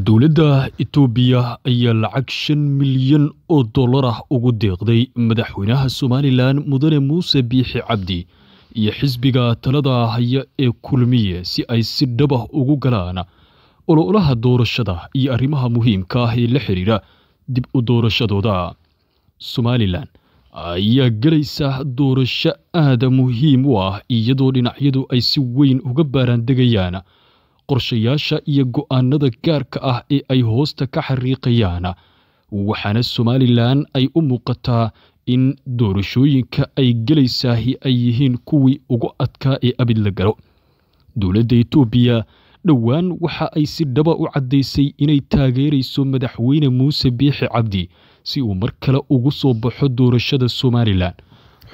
dowladda etoobiya ayaa lacag shan milyan oo dollar ah ugu deeqday madaxweynaha somalilan mudane muuse biixi cabdi iyo xisbiga talada haya ee kulmiye si ay si dhab ah ugu galaan ololaha doorashada iyo arrimaha muhiimka ah ee la xiriira dib u doorashadooda somalilan ayaa gelaysa doorasho aada muhiim u ah iyadoo dhinacyadu ay si weyn uga baaraan degayaan qorshayaasha iyo go'aannada gaarka ah ee ay hoosta ka xariiqayaan waxaana somalilan ay u muuqataa in doorashooyinka ay gelaysaahi ay yihiin kuwii ugu adkaa ee abid la galo dowladda etoobiya dhowaan waxa ay si dhaba u caddaysay inay taageerayso madaxweyne muuse biixi cabdi si uu mar kale ugu soo baxo doorashada somalilan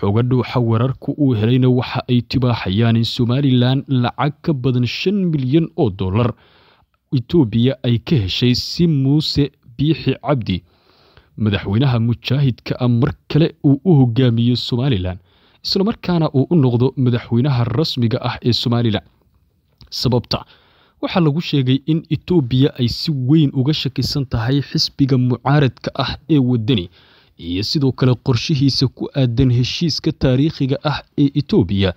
dhuuxa xawararka uu helayna waxa ay tibaaxayaan in somalilan lacag ka badan shan milyan oo dollar etoobiya ay ka heshay si muuse biixi cabdi madaxweynaha mujaahidka a ah mar kale uu u hogaamiyo somalilan islamarkaana uu u noqdo madaxweynaha rasmiga ah ee somalilan sababta waxaa lagu sheegay in etoobiya ay si weyn uga shakisan tahay xisbiga mucaaradka ah ee waddani iyo sidoo kale qorshihiisa ku aadan heshiiska taariikhiga ah ee itoobiya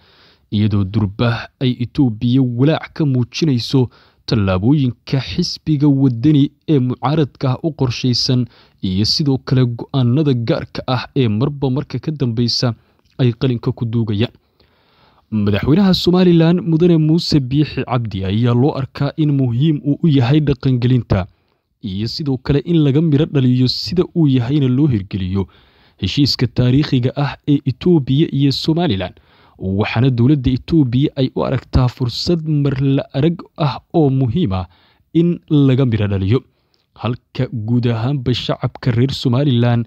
iyadoo durbaax ay itoobiya walaac ka muujinayso tallaabooyinka xisbiga wadani ee mucaaradka ah u qorshaysan iyo sidoo kale go-aanada gaarka ah ee marba marka ka dambaysa ay qalinka ku duugayaan madaxweynaha somalilan mudane muuse biixi cabdi ayaa loo arkaa in muhiim uu u yahay dhaqangelinta iyo sidoo kale in laga miro dhaliyo sida uu yahayna loo hirgeliyo heshiiska taariikhiga ah ee etoobiya iyo somalilan waxaana dowladda etoobiya ay u aragtaa fursad marla arag ah oo muhiima ah in laga midro dhaliyo halka guud ahaanba shacabka reer somalilan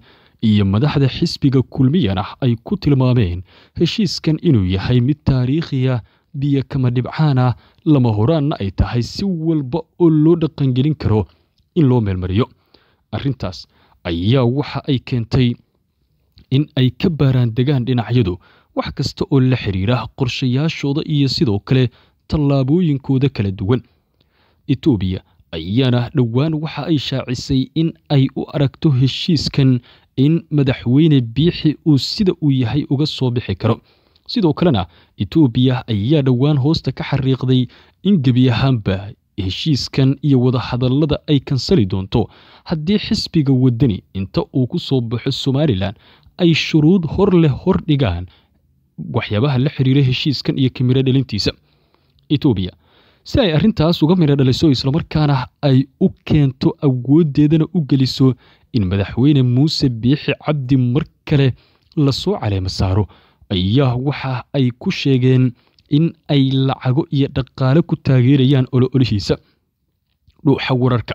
iyo madaxda xisbiga kulmiyan ah ay ku tilmaameen heshiiskan inuu yahay mid taariikhiya ah, biyo kama dhibcaan lama horaanna ay tahay si walba oo loo dhaqangelin karo in loo meelmariyo arintaas ayaa waxa ay keentay in ay ka baaraan degaan dhinacyadu wax kasta oo la xiriira qorshayaashooda iyo sidoo kale tallaabooyinkooda kala duwan etoobiya ayaana dhowaan waxa ay shaacisay in ay u aragto heshiiskan in madaxweyne biixi uu sida uu yahay uga soo bixi karo sidoo kalena etoobiya ayaa dhowaan hoosta ka xariiqday in gebi ahaanba heshiiskan iyo wadahadallada ay kansali doonto haddii xisbiga wadani inta uu ku soo baxo somalilan ay shuruud hor leh hor dhigaan waxyaabaha la xiriira heshiiskan iyo kamiro dhalintiisa etoobiya si ay arrintaas uga midho dhaliso islamarkaana ay u keento awooddeedana u geliso in madaxweyne muuse biixi cabdi mar kale lasoo caleema saaro ayaa waxa ay ku sheegeen in ay lacago iyo dhaqaale ku taageerayaan ololihiisa dhuuxa wararka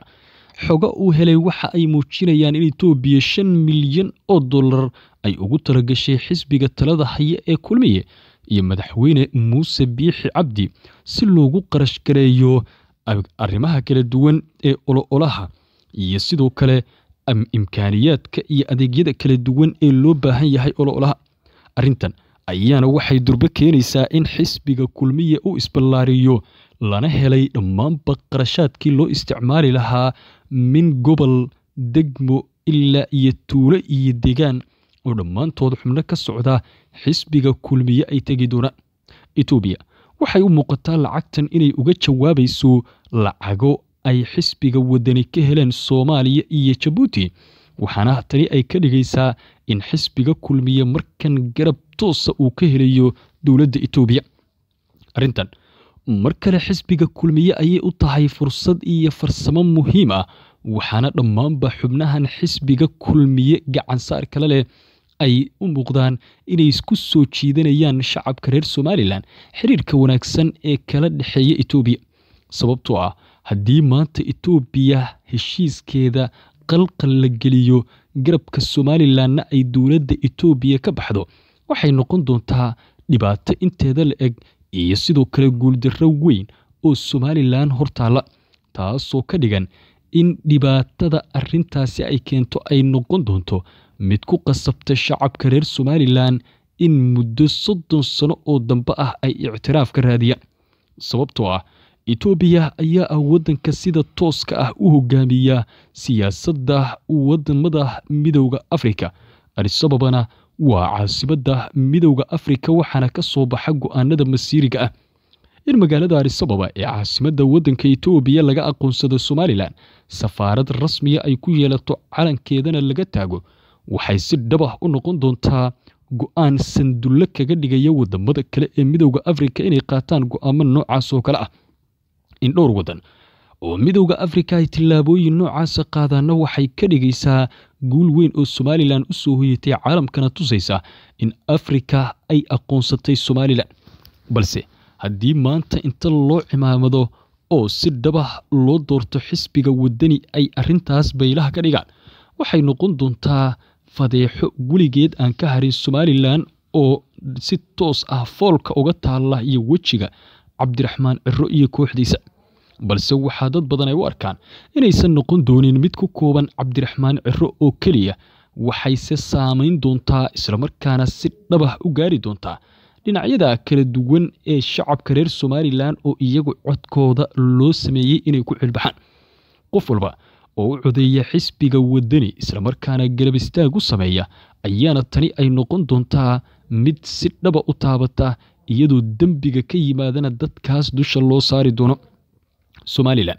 xoga uu helay waxa ay muujinayaan in etoobiya shan milyan oo dollar ay ugu talagashay xisbiga talada haya ee kulmiye iyo madaxweyne muuse biixi cabdi si loogu qarashgareeyo arrimaha kala duwan ee olo olaha iyo sidoo kale imkaaniyaadka iyo adeegyada kala duwan ee loo baahan yahay olo olaha arrintan ayaana waxay durbo keenaysaa in xisbiga kulmiye u isballaariyo lana helay dhammaanba qarashaadkii loo isticmaali lahaa min gobol degmo ilaa iyo tuulo iyo deegaan oo dhammaantood xubno ka socda xisbiga kulmiye ay tegi doona etoobiya waxay u muuqataa lacagtan inay uga jawaabayso lacago ay xisbiga waddani ka heleen soomaaliya iyo jabuuti waxaana tani ay ka dhigaysaa in xisbiga kulmiya markan garab toosa uu ka helayo dowladda etoobiya arrintan mar kale xisbiga kulmiye ayay u tahay fursad iyo farsamo muhiim ah waxaana dhammaanba xubnahan xisbiga kulmiye gacansaar kale leh ay u muuqdaan inay isku soo jiidanayaan shacabka reer somalilan xiriirka wanaagsan ee kala dhexeeya etoobiya sababtoo ah haddii maanta etoobiya heshiiskeeda qalqal la geliyo garabka somalilanna ay dowladda etoobiya ka baxdo waxay noqon doontaa dhibaato inteeda la eg iyo sidoo kale guuldarro weyn oo somalilan hortaala taasoo ka dhigan in dhibaatada arrintaasi ay keento ay noqon doonto mid ku qasabta shacabka reer somalilan in muddo soddon sano oo dambe ah ay ictiraaf ka raadiyaan sababtoo ah itoobiya ayaa ah waddanka sida tooska ah u hogaamiya siyaasadda wadamada midooda afrika adisababana waa caasimadda midowda afrika waxaana ka soo baxa go-aanada masiiriga ah in magaalada adisababa ee caasimadda waddanka itoobiya laga aqoonsado somalilan safaarad rasmiya ah ay ku yeelato calankeedana laga taago waxay si dhabah u noqon doontaa go-aan sandulle kaga dhigaya wadamada kale ee midowda afrika inay qaataan go-aamo noocaas oo kale ah indhowr waddan oo midowda afrika ay tillaabooyin noocaasa qaadaanna waxay ka dhigaysaa guul weyn oo somalilan u soo hoyatay caalamkana tusaysa in afrika ay aqoonsatay somalilan balse haddii maanta inta loo cimaamado oo si dhabah loo doorto xisbiga waddani ay arrintaas baylaha ka dhigaan waxay noqon doontaa fadeexo weligeed aan ka harin somalilan oo si toos ah foolka uga taalla iyo wejiga cabdiraxmaan cirro iyo kooxdiisa balse waxaa dad badan ay u arkaan inaysan noqon doonin mid ku kooban cabdiraxmaan ciro oo keliya waxayse saamayn doontaa islamarkaana si dhabah u gaari doontaa dhinacyada kala duwan ee shacabka reer somalilan oo iyagu codkooda loo sameeyey inay ku xilbaxaan qof walba oo u codeeya xisbiga wadani islamarkaana galab istaag u sameeya ayaana tani ay noqon doontaa mid si dhaba u taabata iyadoo dembiga ka yimaadana dadkaas dusha loo saari doono somalilan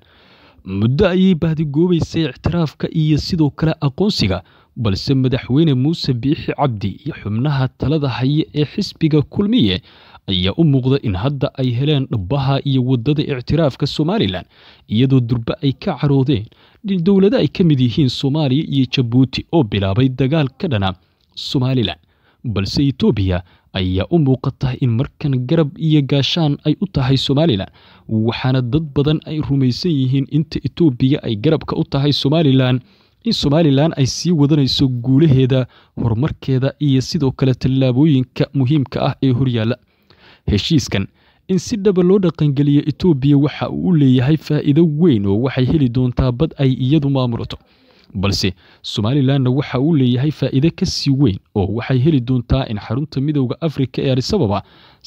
muddo ayay baadigoobaysay ictiraafka iyo sidoo kale aqoonsiga balse madaxweyne muuse biixi cabdi iyo xubnaha talada haye ee xisbiga kulmiye ayaa u muuqda in hadda ay heleen dhabbaha iyo waddada ictiraafka somalilan iyadoo durbe ay ka caroodeen dowlado ay ka mid yihiin soomaaliya iyo jabuuti oo bilaabay dagaal ka dhana somalilan balse etoobiya ayaa u muuqata in markan garab iyo gaashaan ay u tahay somalilan waxaana dad badan ay rumaysan yihiin inta etoobiya ay garabka u tahay somalilan in somalilan ay sii wadanayso guulaheeda horumarkeeda iyo sidoo kale tallaabooyinka muhiimka ah ee horyaalla heshiiskan in si dhaba ah loo dhaqangeliyo etoobiya waxa uu u leeyahay faa'iido weyn oo waxay heli doontaa bad ay iyadu maamulato balse somalilanna waxa uu leeyahay faa'iide ka sii weyn oo waxay heli doontaa in xarunta midowda afrika ee adisababa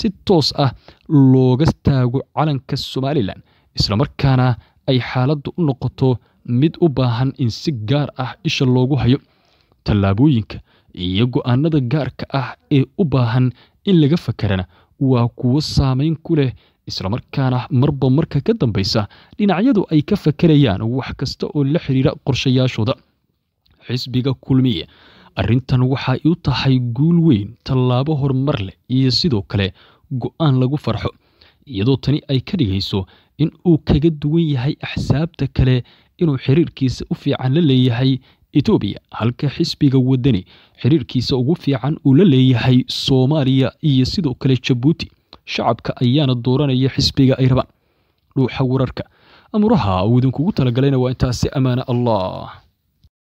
si toos ah looga taago calanka somalilan islamarkaana ay xaaladdu u noqoto mid u baahan in si gaar ah isha loogu hayo tallaabooyinka iyo go'aanada gaarka ah ee u baahan in laga fakarana waa kuwo saameyn ku leh islamarkaana marba marka ka dambaysa dhinacyadu ay ka fakarayaan wax kasta oo la xidhiira qorshayaashooda xisbiga kulmiye arrintan waxay u tahay guul weyn tallaabo horumar leh iyo sidoo kale go'aan lagu farxo iyadoo tani ay ka dhigayso in uu kaga duwan yahay axsaabta kale inuu xiriirkiisa u fiican la leeyahay etoobiya halka xisbiga waddani xiriirkiisa ugu fiican uu la leeyahay soomaaliya iyo sidoo kale jabuuti shacabka ayaana dooranaya xisbiga ay rabaan dhuuxa wararka amuraha uu idinkugu talagalayna waa intaasi ammaana allah